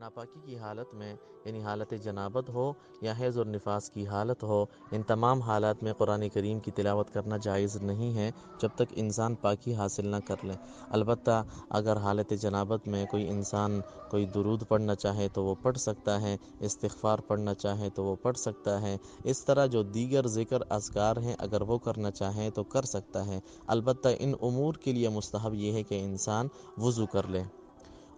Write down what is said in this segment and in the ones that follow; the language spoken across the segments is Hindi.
नापाकी की हालत में यानी हालत जनाबत हो या हैज़ और निफास की हालत हो इन तमाम हालात में कुरान करीम की तिलावत करना जायज़ नहीं है जब तक इंसान पाकी हासिल ना कर ले अलबत् अगर हालत जनाबत में कोई इंसान कोई दरूद पढ़ना चाहे तो वो पढ़ सकता है इस्तफ़ार पढ़ना चाहे तो वो पढ़ सकता है इस तरह जो दीगर ज़िक्र असगार हैं अगर वो करना चाहें तो कर सकता है अलबत् इन अमूर के लिए मस्तहब यह है कि इंसान वज़ू कर लें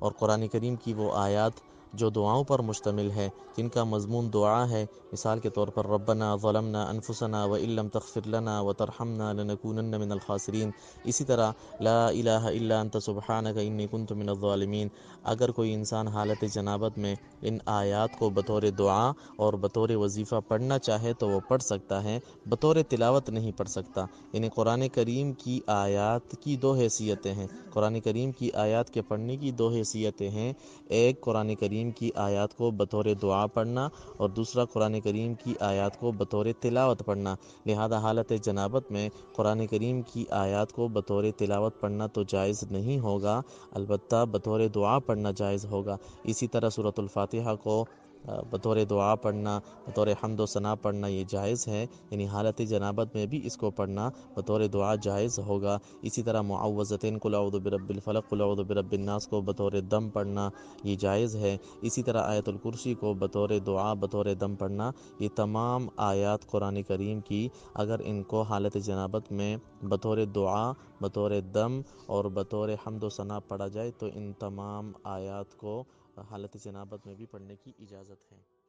और क़ुरान करीम की वो आयात जो दुआओं पर मुश्तमिल है जिनका मजमून दुआ है मिसाल के तौर पर रबना ज़लमना अनफुसना व इलम व तरहमना लनकून इसी तरह ला इला सुबहान का इन कन मिनमिन अगर कोई इंसान हालत जनाबत में इन आयात को बतौर दुआ और बतौर वजीफ़ा पढ़ना चाहे तो वह पढ़ सकता है बतौर तिलावत नहीं पढ़ सकता इन्हें कुरान करीम की आयात की दो हैसियतें हैं कुरान करीम की आयात के पढ़ने की दो हैसियतें हैं एक कुरान करीम करीम की आयत को बतौर दुआ पढ़ना और दूसरा कुरान करीम की आयत को बतौर तिलावत पढ़ना लिहाजा हालत जनाबत में कुरान करीम की आयत को बतौर तिलावत पढ़ना तो जायज़ नहीं होगा अलबत् बतौर दुआ पढ़ना जायज़ होगा इसी तरह सूरतफातिहा को बतौर दुआ पढ़ना बतौर हमद सना पढ़ना ये जायज़ है यानी हालत जनाबत में भी इसको पढ़ना बतौर दुआ जायज़ होगा इसी तरह मुआवज़तिन कुलाउदबिरबिलफ़लकुलाउदबिरबिलनास को बतौर दम पढ़ना ये जायज़ है इसी तरह आयतुलकुर्सी को बतौर दुआ बतौर दम पढ़ना ये तमाम आयात कुरान करीम की अगर इनको हालत जनाबत में बतौर दुआ बतौर दम और बतौर हमद सना पढ़ा जाए तो इन तमाम आयात को हालत जनाबत में भी पढ़ने की इजाज़त है